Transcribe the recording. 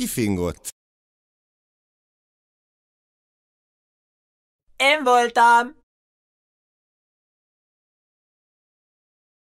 kifingott. Én voltam!